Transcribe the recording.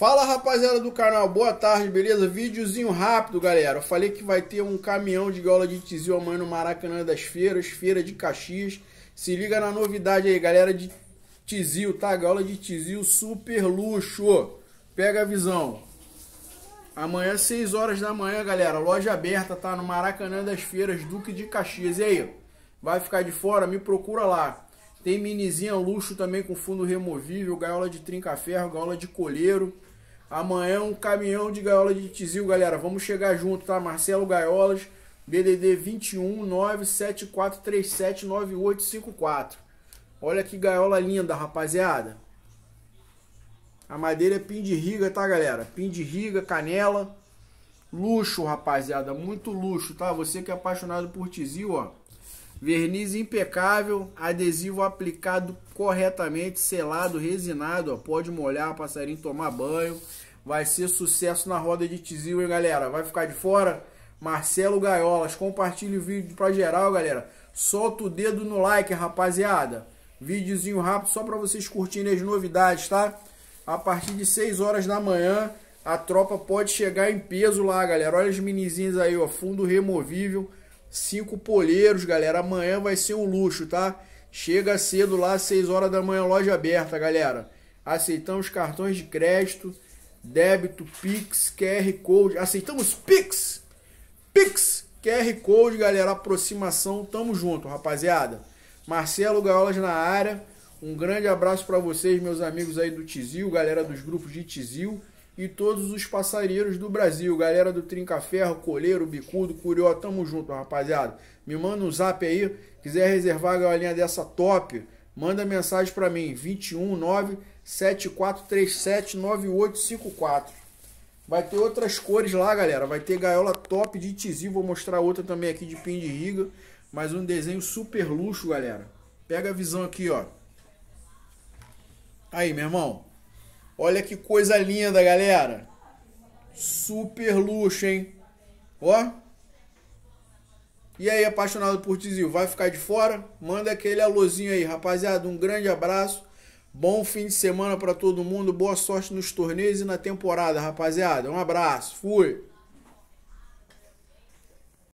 Fala rapaziada do canal, boa tarde, beleza? Vídeozinho rápido, galera. Eu falei que vai ter um caminhão de gaiola de tizil amanhã no Maracanã das Feiras, Feira de Caxias. Se liga na novidade aí, galera de tizil, tá? Gaiola de tizil super luxo. Pega a visão. Amanhã, 6 horas da manhã, galera. Loja aberta, tá? No Maracanã das Feiras, Duque de Caxias. E aí? Vai ficar de fora? Me procura lá. Tem minizinha luxo também com fundo removível, gaiola de trinca-ferro, gaiola de colheiro. Amanhã um caminhão de gaiola de Tizil, galera. Vamos chegar junto, tá? Marcelo Gaiolas, DDD 21974379854. Olha que gaiola linda, rapaziada. A madeira é pin de riga, tá, galera? Pin de riga, canela. Luxo, rapaziada. Muito luxo, tá? Você que é apaixonado por Tizil, ó. Verniz impecável, adesivo aplicado corretamente, selado, resinado, ó. Pode molhar, passarinho tomar banho. Vai ser sucesso na roda de Tizil, hein, galera? Vai ficar de fora? Marcelo Gaiolas, compartilhe o vídeo pra geral, galera. Solta o dedo no like, rapaziada. Vídeozinho rápido só para vocês curtirem as novidades, tá? A partir de 6 horas da manhã, a tropa pode chegar em peso lá, galera. Olha as minizinhas aí, ó. Fundo removível, cinco poleiros, galera. Amanhã vai ser um luxo, tá? Chega cedo lá, 6 horas da manhã, loja aberta, galera. Aceitamos cartões de crédito débito, Pix, QR Code. Aceitamos Pix! Pix, QR Code, galera, aproximação, tamo junto, rapaziada. Marcelo Gaolas na área. Um grande abraço para vocês, meus amigos aí do Tizil, galera dos grupos de Tizil e todos os passarinheiros do Brasil, galera do Trincaferro, Coleiro, Bicudo, Curió, tamo junto, rapaziada. Me manda um zap aí, quiser reservar a galinha dessa top, manda mensagem para mim, 219 7437 9854. Vai ter outras cores lá, galera. Vai ter gaiola top de tizi. Vou mostrar outra também aqui de pin de riga. Mas um desenho super luxo, galera. Pega a visão aqui, ó. Aí, meu irmão. Olha que coisa linda, galera. Super luxo, hein? Ó. E aí, apaixonado por Tizil, vai ficar de fora? Manda aquele alôzinho aí, rapaziada. Um grande abraço. Bom fim de semana para todo mundo. Boa sorte nos torneios e na temporada, rapaziada. Um abraço. Fui.